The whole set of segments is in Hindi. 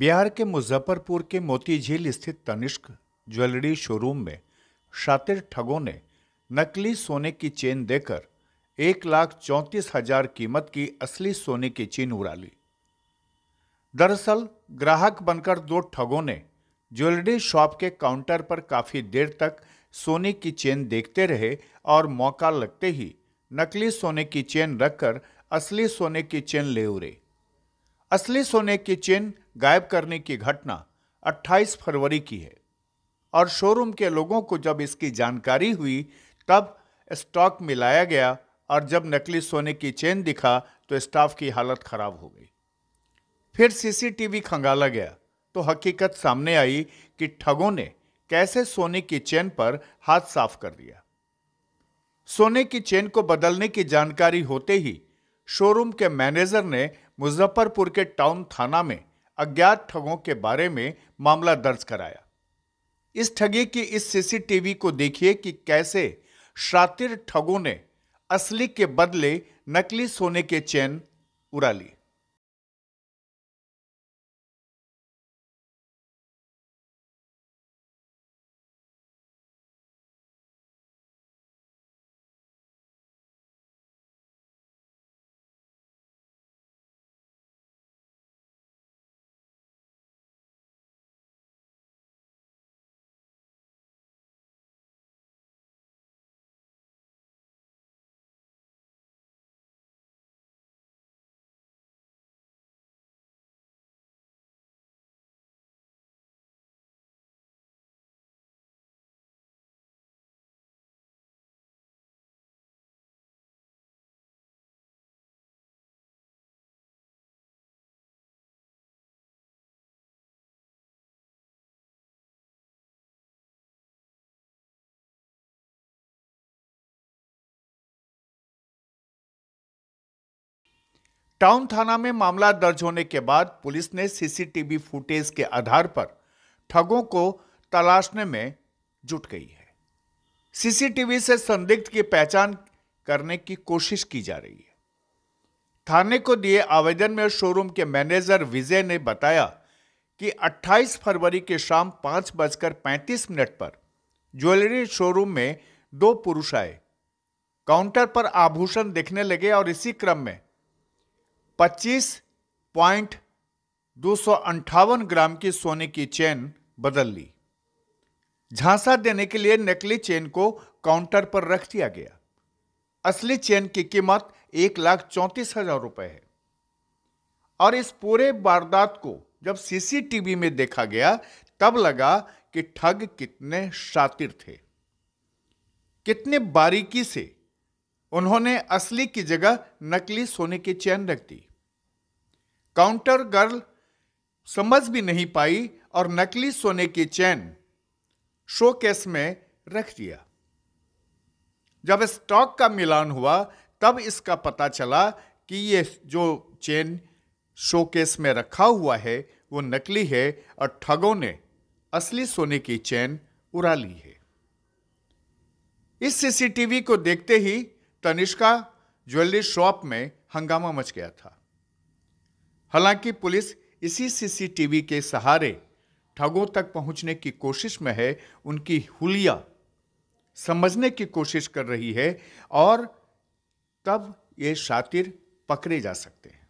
बिहार के मुजफ्फरपुर के मोती झील स्थित तनिष्क ज्वेलरी शोरूम में शातिर ठगों ने नकली सोने की चेन देकर एक लाख चौंतीस हजार कीमत की असली सोने की चेन उड़ा ली दरअसल ग्राहक बनकर दो ठगों ने ज्वेलरी शॉप के काउंटर पर काफी देर तक सोने की चेन देखते रहे और मौका लगते ही नकली सोने की चेन रखकर असली सोने की चेन ले उड़े असली सोने की चेन गायब करने की घटना 28 फरवरी की है और शोरूम के लोगों को जब इसकी जानकारी हुई तब स्टॉक मिलाया गया और जब नकली सोने की चेन दिखा तो स्टाफ की हालत खराब हो गई फिर सीसीटीवी खंगाला गया तो हकीकत सामने आई कि ठगों ने कैसे सोने की चेन पर हाथ साफ कर दिया सोने की चेन को बदलने की जानकारी होते ही शोरूम के मैनेजर ने मुजफ्फरपुर के टाउन थाना में अज्ञात ठगों के बारे में मामला दर्ज कराया इस ठगी की इस सीसीटीवी को देखिए कि कैसे शातिर ठगों ने असली के बदले नकली सोने के चैन उड़ा ली टाउन थाना में मामला दर्ज होने के बाद पुलिस ने सीसीटीवी फुटेज के आधार पर ठगों को तलाशने में जुट गई है सीसीटीवी से संदिग्ध की पहचान करने की कोशिश की जा रही है थाने को दिए आवेदन में शोरूम के मैनेजर विजय ने बताया कि 28 फरवरी के शाम पांच बजकर पैंतीस मिनट पर ज्वेलरी शोरूम में दो पुरुष आए काउंटर पर आभूषण देखने लगे और इसी क्रम में पच्चीस पॉइंट दो सौ अंठावन ग्राम की सोने की चेन बदल ली झांसा देने के लिए नकली चेन को काउंटर पर रख दिया गया असली चेन की कीमत एक लाख चौंतीस हजार रुपए है और इस पूरे वारदात को जब सीसीटीवी में देखा गया तब लगा कि ठग कितने शातिर थे कितने बारीकी से उन्होंने असली की जगह नकली सोने की चैन रख दी काउंटर गर्ल समझ भी नहीं पाई और नकली सोने की चैन शोकेस में रख दिया जब स्टॉक का मिलान हुआ तब इसका पता चला कि ये जो चेन शोकेस में रखा हुआ है वो नकली है और ठगों ने असली सोने की चेन उड़ा ली है इस सीसीटीवी को देखते ही तनिष्का ज्वेलरी शॉप में हंगामा मच गया था हालांकि पुलिस इसी सीसीटीवी के सहारे ठगों तक पहुंचने की कोशिश में है उनकी हुलिया समझने की कोशिश कर रही है और तब ये शातिर पकड़े जा सकते हैं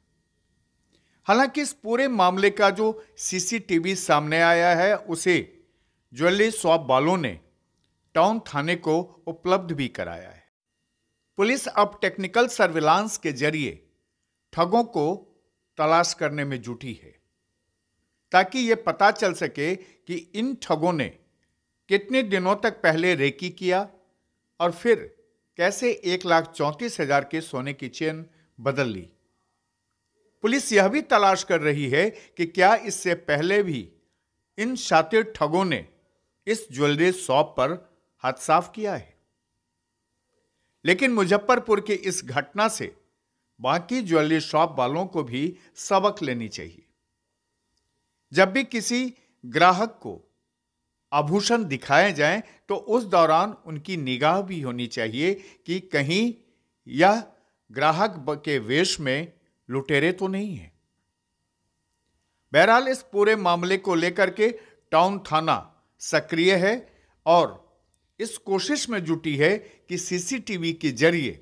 हालांकि इस पूरे मामले का जो सीसीटीवी सामने आया है उसे ज्वेलरी शॉप वालों ने टाउन थाने को उपलब्ध भी कराया है पुलिस अब टेक्निकल सर्विलांस के जरिए ठगों को तलाश करने में जुटी है ताकि ये पता चल सके कि इन ठगों ने कितने दिनों तक पहले रेकी किया और फिर कैसे एक लाख चौंतीस हजार के सोने की चेन बदल ली पुलिस यह भी तलाश कर रही है कि क्या इससे पहले भी इन शातिर ठगों ने इस ज्वेलरी शॉप पर हाथ साफ किया है लेकिन मुजफ्फरपुर की इस घटना से बाकी ज्वेलरी शॉप वालों को भी सबक लेनी चाहिए जब भी किसी ग्राहक को आभूषण दिखाए जाएं तो उस दौरान उनकी निगाह भी होनी चाहिए कि कहीं यह ग्राहक के वेश में लुटेरे तो नहीं है बहरहाल इस पूरे मामले को लेकर के टाउन थाना सक्रिय है और इस कोशिश में जुटी है कि सीसीटीवी के जरिए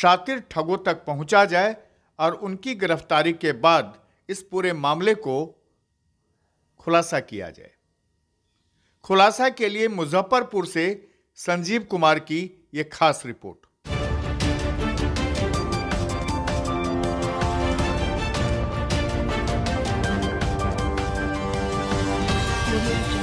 शातिर ठगों तक पहुंचा जाए और उनकी गिरफ्तारी के बाद इस पूरे मामले को खुलासा किया जाए खुलासा के लिए मुजफ्फरपुर से संजीव कुमार की यह खास रिपोर्ट Thank you.